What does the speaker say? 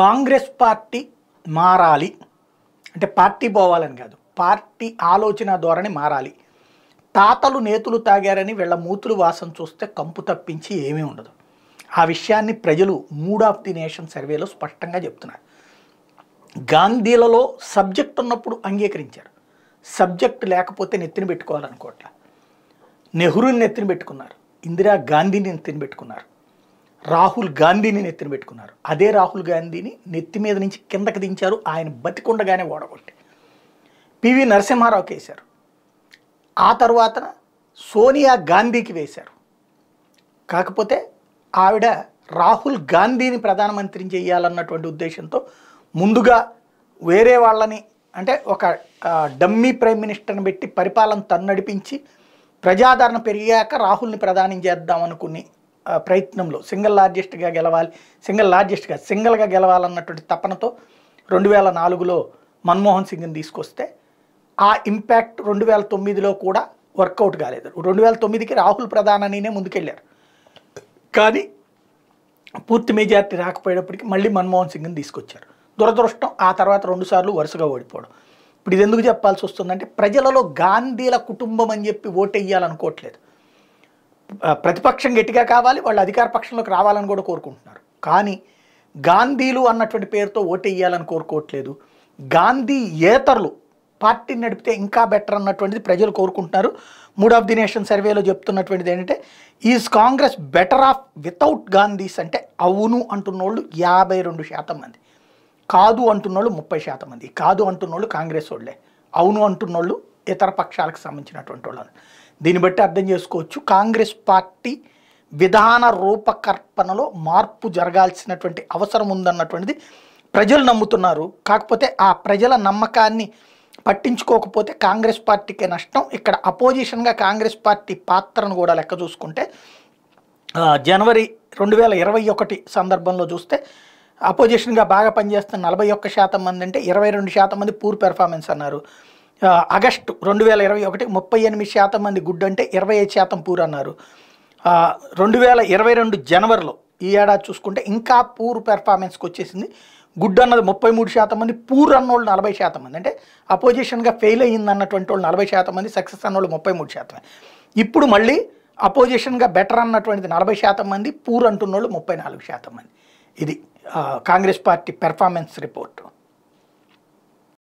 Congress party మారాలి అంటే party పోవాలని కాదు పార్టీ ఆలోచన ధోరణి మారాలి తాతలు నేతులు తాగారని వీళ్ళ మూతులు వాసన చూస్తే కంపు తప్పించి ఏమీ ఉండదు ఆ విషయాన్ని ప్రజలు మూడ్ ఆఫ్ ది నేషన్ సర్వేలో స్పష్టంగా చెప్తున్నారు గాంధీలలో సబ్జెక్ట్ ఉన్నప్పుడు అంగీకరించారు సబ్జెక్ట్ లేకపోతే నెత్తిన పెట్టుకోవాలనుకోవట్ల నెహ్రూని నెత్తిన పెట్టుకున్నారు ఇందిరా గాంధీని నెత్తిన పెట్టుకున్నారు రాహుల్ గాంధీని నెత్తిన పెట్టుకున్నారు అదే రాహుల్ గాంధీని నెత్తి మీద నుంచి కిందకి దించారు ఆయన బతికుండగానే ఓడగొట్టి పివి నరసింహారావుకి వేశారు ఆ తర్వాత సోనియా గాంధీకి వేశారు కాకపోతే ఆవిడ రాహుల్ గాంధీని ప్రధానమంత్రిని చేయాలన్నటువంటి ఉద్దేశంతో ముందుగా వేరే వాళ్ళని అంటే ఒక డమ్మీ ప్రైమ్ మినిస్టర్ని పెట్టి పరిపాలన తను నడిపించి ప్రజాదరణ పెరిగాక రాహుల్ని ప్రధానం చేద్దామనుకుని ప్రయత్నంలో సింగిల్ లార్జెస్ట్గా గెలవాలి సింగిల్ లార్జెస్ట్గా సింగిల్గా గెలవాలన్నటువంటి తపనతో రెండు వేల నాలుగులో మన్మోహన్ సింగ్ని తీసుకొస్తే ఆ ఇంపాక్ట్ రెండు వేల తొమ్మిదిలో కూడా వర్కౌట్ కాలేదు రెండు వేల తొమ్మిదికి రాహుల్ ప్రధాననే ముందుకెళ్ళారు కానీ పూర్తి మెజార్టీ రాకపోయేటప్పటికి మళ్ళీ మన్మోహన్ సింగ్ని తీసుకొచ్చారు దురదృష్టం ఆ తర్వాత రెండుసార్లు వరుసగా ఓడిపోవడం ఇప్పుడు ఇది ఎందుకు చెప్పాల్సి వస్తుందంటే ప్రజలలో గాంధీల కుటుంబం అని చెప్పి ఓటెయ్యాలనుకోవట్లేదు ప్రతిపక్షం గట్టిగా కావాలి వాళ్ళు అధికార పక్షంలోకి రావాలని కూడా కోరుకుంటున్నారు కానీ గాంధీలు అన్నటువంటి పేరుతో ఓటేయాలని కోరుకోవట్లేదు గాంధీ ఏతరులు పార్టీని నడిపితే ఇంకా బెటర్ అన్నటువంటిది ప్రజలు కోరుకుంటున్నారు మూడ్ ఆఫ్ ది నేషన్ సర్వేలో చెప్తున్నటువంటిది ఏంటంటే is Congress better off without Gandhis అంటే అవును అంటున్నోళ్ళు యాభై రెండు శాతం మంది కాదు అంటున్నోళ్ళు ముప్పై శాతం మంది కాదు అంటున్నోళ్ళు కాంగ్రెస్ వాళ్ళే అవును అంటున్నోళ్ళు ఇతర పక్షాలకు సంబంధించినటువంటి వాళ్ళు దీన్ని బట్టి అర్థం చేసుకోవచ్చు కాంగ్రెస్ పార్టీ విధాన రూపకల్పనలో మార్పు జరగాల్సినటువంటి అవసరం ఉందన్నటువంటిది ప్రజలు నమ్ముతున్నారు కాకపోతే ఆ ప్రజల నమ్మకాన్ని పట్టించుకోకపోతే కాంగ్రెస్ పార్టీకే నష్టం ఇక్కడ అపోజిషన్గా కాంగ్రెస్ పార్టీ పాత్రను కూడా లెక్క చూసుకుంటే జనవరి రెండు వేల ఇరవై ఒకటి సందర్భంలో చూస్తే అపోజిషన్గా బాగా పనిచేస్తున్న నలభై ఒక్క శాతం మంది అంటే ఇరవై రెండు శాతం మంది పూర్ పెర్ఫార్మెన్స్ అన్నారు ఆగస్టు రెండు వేల ఇరవై ఒకటి ముప్పై ఎనిమిది శాతం మంది గుడ్ అంటే ఇరవై ఐదు శాతం పూర్ అన్నారు రెండు వేల ఇరవై రెండు జనవరిలో ఈ ఏడాది చూసుకుంటే ఇంకా పూర్ పెర్ఫార్మెన్స్కి వచ్చేసింది గుడ్ అన్నది ముప్పై మూడు శాతం మంది పూర్ అన్న వాళ్ళు నలభై శాతం మంది అంటే అపోజిషన్గా ఫెయిల్ అయ్యింది అన్నటువంటి వాళ్ళు నలభై శాతం మంది సక్సెస్ అన్నోళ్ళు ముప్పై మూడు శాతమే ఇప్పుడు మళ్ళీ అపోజిషన్గా బెటర్ అన్నటువంటిది నలభై శాతం మంది పూర్ అంటున్న వాళ్ళు ముప్పై నాలుగు శాతం మంది ఇది కాంగ్రెస్ పార్టీ పెర్ఫార్మెన్స్ రిపోర్టు